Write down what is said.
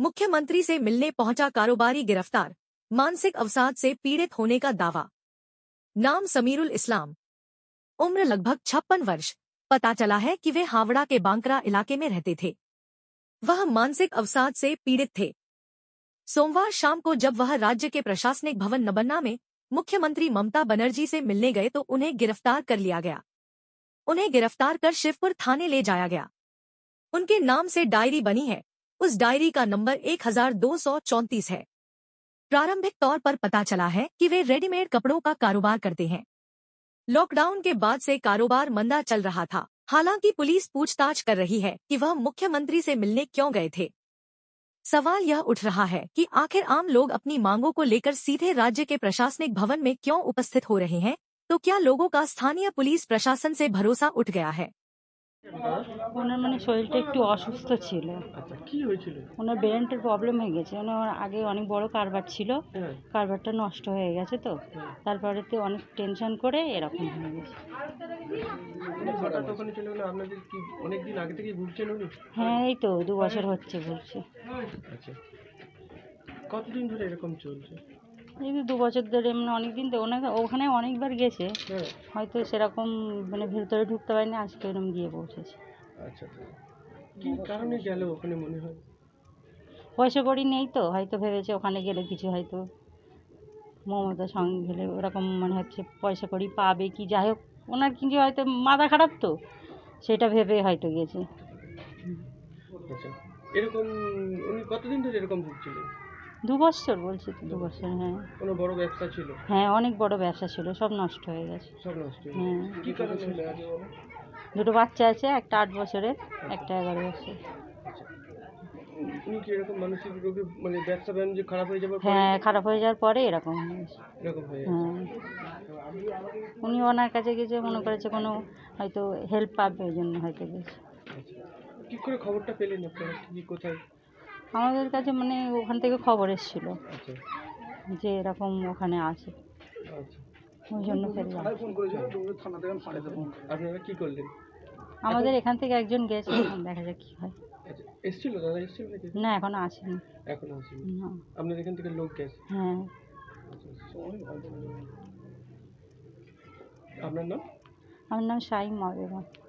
मुख्यमंत्री से मिलने पहुंचा कारोबारी गिरफ्तार मानसिक अवसाद से पीड़ित होने का दावा नाम समीरुल इस्लाम उम्र लगभग छप्पन वर्ष पता चला है कि वे हावड़ा के बांकरा इलाके में रहते थे वह मानसिक अवसाद से पीड़ित थे सोमवार शाम को जब वह राज्य के प्रशासनिक भवन नबन्ना में मुख्यमंत्री ममता बनर्जी से मिलने गए तो उन्हें गिरफ्तार कर लिया गया उन्हें गिरफ्तार कर शिवपुर थाने ले जाया गया उनके नाम से डायरी बनी है उस डायरी का नंबर एक है प्रारंभिक तौर पर पता चला है कि वे रेडीमेड कपड़ों का कारोबार करते हैं लॉकडाउन के बाद से कारोबार मंदा चल रहा था हालांकि पुलिस पूछताछ कर रही है कि वह मुख्यमंत्री से मिलने क्यों गए थे सवाल यह उठ रहा है कि आखिर आम लोग अपनी मांगों को लेकर सीधे राज्य के प्रशासनिक भवन में क्यों उपस्थित हो रहे हैं तो क्या लोगों का स्थानीय पुलिस प्रशासन से भरोसा उठ गया है ওনার মানে শরীরটা একটু অসুস্থ ছিল আচ্ছা, ওনার ব্রেনটার প্রবলেম হয়ে গেছে মানে ওনার আগে অনেক বড় কারবার ছিল হ্যাঁ। কারবারটা নষ্ট হয়ে গেছে তো হ্যাঁ। তারপরে তো অনেক টেনশন করে এরকম হয়ে গেছে মানে হ্যাঁ এই তো দু বছর হচ্ছে ঘুরছে আচ্ছা। কতদিন ধরে এরকম চলছে এই দু বছর ধরে এমনি মানে অনেক দিন তো ওনাকে ওখানে অনেকবার গেছে হয়তো সেরকম মানে ভেতরে ঢুকতে পারেনি আজকে এরকম গিয়ে পৌঁছেছে আচ্ছা। পয়সা কড়ি নেই তো হয়তো ভেবেছে ওখানে গেলে কিছু হয়তো মমতার সঙ্গে গেলে ওরকম মানে হচ্ছে পয়সা কড়ি পাবে কি যাই হোক ওনার কিন্তু হয়তো মাথা খারাপ তো সেটা ভেবে হয়তো গেছে আচ্ছা। এরকম উনি কতদিন ধরে এরকম ভুগছিলেন দু বছর বলছি তো দু বছর হ্যাঁ কোনো বড় ব্যবসা ছিল হ্যাঁ অনেক বড় ব্যবসা ছিল সব নষ্ট হয়ে গেছে সব নষ্ট হ্যাঁ কি কারণে ছিল আগে বলো দুটো বাচ্চা আছে একটা আট বছরের একটা এগারো বছরের আচ্ছা। মানে খারাপ হয়ে হ্যাঁ খারাপ হয়ে যাওয়ার পরে এরকম হ্যাঁ উনি ওনার কাছে মনে করেছে কোনো হয়তো হেল্প পাবে ওই জন্য হয়তো আচ্ছা। খবরটা পেলেন আপনারা কি কোথায় আমাদের কাছে মানে ওখান থেকে খবর এসেছিল আচ্ছা। যে এরকম ওখানে আছে আচ্ছা। ওই জন্য আমাদের এখান থেকে একজন গেছে দেখা যাক কি হয় আচ্ছা, না এখন আসেনি হ্যাঁ আপনার নাম আমার নাম শাহিম মা